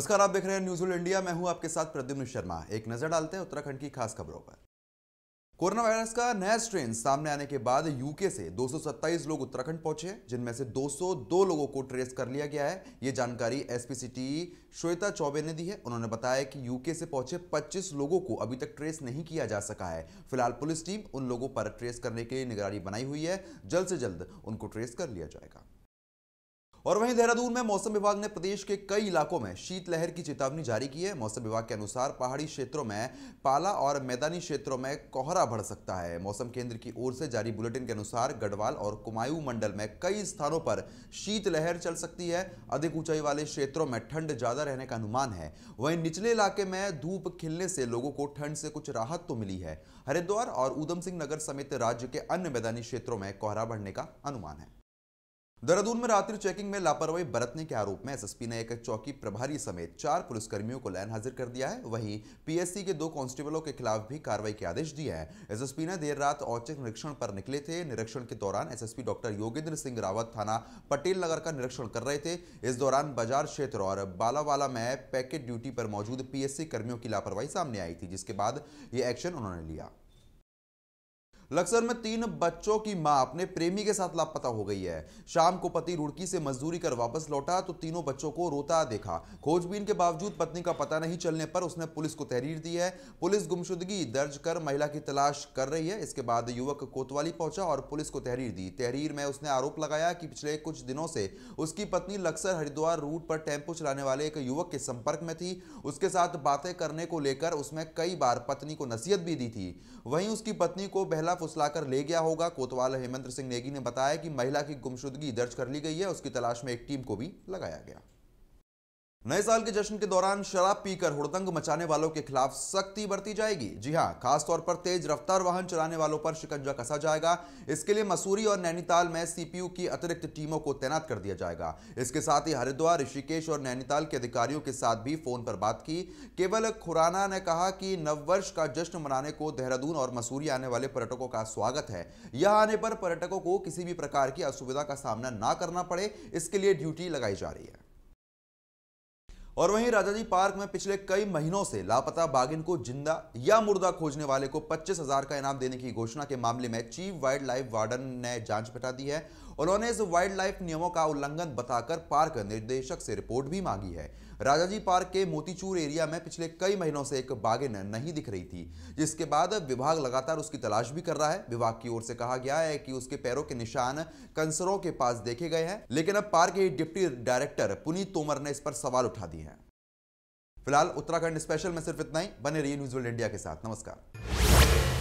नमस्कार आप देख रहे हैं न्यूज़ इंडिया मैं हूं आपके साथ प्रद्युम्न शर्मा एक नजर डालते हैं उत्तराखंड की खास खबरों पर कोरोना वायरस का नया स्ट्रेन सामने आने के बाद यूके से 227 लोग उत्तराखंड पहुंचे जिनमें से 202 लोगों को ट्रेस कर लिया गया है ये जानकारी एसपीसीटी श्वेता चौबे ने दी है उन्होंने बताया कि यूके से पहुंचे 25 लोगों को अभी तक ट्रेस नहीं किया जा सका है फिलहाल पुलिस टीम उन लोगों पर ट्रेस करने के लिए निगरानी बनाई हुई है जल्द से जल्द उनको ट्रेस कर लिया जाएगा और वहीं देहरादून में मौसम विभाग ने प्रदेश के कई इलाकों में शीतलहर की चेतावनी जारी की है मौसम विभाग के अनुसार पहाड़ी क्षेत्रों में पाला और मैदानी क्षेत्रों में कोहरा बढ़ सकता है मौसम केंद्र की ओर से जारी बुलेटिन के अनुसार गढ़वाल और कुमायूं मंडल में कई स्थानों पर शीतलहर चल सकती है अधिक ऊंचाई वाले क्षेत्रों में ठंड ज्यादा रहने का अनुमान है वहीं निचले इलाके में धूप खिलने से लोगों को ठंड से कुछ राहत तो मिली है हरिद्वार और ऊधम सिंह नगर समेत राज्य के अन्य मैदानी क्षेत्रों में कोहरा बढ़ने का अनुमान है देहरादून में रात्रि चेकिंग में लापरवाही बरतने के आरोप में एसएसपी ने एक चौकी प्रभारी समेत चार पुलिसकर्मियों को लाइन हाजिर कर दिया है वहीं पीएससी के दो कांस्टेबलों के खिलाफ भी कार्रवाई के आदेश दिए हैं एसएसपी ने देर रात औचक निरीक्षण पर निकले थे निरीक्षण के दौरान एसएसपी डॉक्टर योगेंद्र सिंह रावत थाना पटेल नगर का निरीक्षण कर रहे थे इस दौरान बाजार क्षेत्र और बालावाला में पैकेट ड्यूटी पर मौजूद पीएससी कर्मियों की लापरवाही सामने आई थी जिसके बाद ये एक्शन उन्होंने लिया लक्सर में तीन बच्चों की मां अपने प्रेमी के साथ लापता हो गई है शाम को पति रुड़की से मजदूरी कर वापस लौटा तो तीनों बच्चों को रोता देखा खोजबीन के बावजूद पत्नी का पता नहीं चलने पर उसने पुलिस को तहरीर दी है पुलिस गुमशुदगी दर्ज कर महिला की तलाश कर रही है इसके बाद युवक कोतवाली पहुंचा और पुलिस को तहरीर दी तहरीर में उसने आरोप लगाया कि पिछले कुछ दिनों से उसकी पत्नी लक्सर हरिद्वार रूट पर टेम्पो चलाने वाले एक युवक के संपर्क में थी उसके साथ बातें करने को लेकर उसने कई बार पत्नी को नसीहत भी दी थी वहीं उसकी पत्नी को बहला फुसलाकर ले गया होगा कोतवाल हेमंत सिंह नेगी ने बताया कि महिला की गुमशुदगी दर्ज कर ली गई है उसकी तलाश में एक टीम को भी लगाया गया नए साल के जश्न के दौरान शराब पीकर हुड़दंग मचाने वालों के खिलाफ सख्ती बरती जाएगी जी हां खासतौर पर तेज रफ्तार वाहन चलाने वालों पर शिकंजा कसा जाएगा इसके लिए मसूरी और नैनीताल में सीपीयू की अतिरिक्त टीमों को तैनात कर दिया जाएगा इसके साथ ही हरिद्वार ऋषिकेश और नैनीताल के अधिकारियों के साथ भी फोन पर बात की केवल खुराना ने कहा कि नववर्ष का जश्न मनाने को देहरादून और मसूरी आने वाले पर्यटकों का स्वागत है यह आने पर पर्यटकों को किसी भी प्रकार की असुविधा का सामना न करना पड़े इसके लिए ड्यूटी लगाई जा रही है और वहीं राजाजी पार्क में पिछले कई महीनों से लापता बागिन को जिंदा या मुर्दा खोजने वाले को पच्चीस हजार का इनाम देने की घोषणा के मामले में चीफ वाइल्ड लाइफ वार्डन ने जांच बिठा दी है उन्होंने इस वाइल्ड लाइफ नियमों का उल्लंघन बताकर पार्क निर्देशक से रिपोर्ट भी मांगी है राजाजी पार्क के मोतीचूर एरिया में पिछले कई महीनों से एक बागिन नहीं दिख रही थी जिसके बाद विभाग लगातार उसकी तलाश भी कर रहा है विभाग की ओर से कहा गया है कि उसके पैरों के निशान कंसरों के पास देखे गए हैं लेकिन अब पार्क के डिप्टी डायरेक्टर पुनीत तोमर ने इस पर सवाल उठा दिए हैं फिलहाल उत्तराखंड स्पेशल में सिर्फ इतना ही बने रही न्यूज वर्ल्ड इंडिया के साथ नमस्कार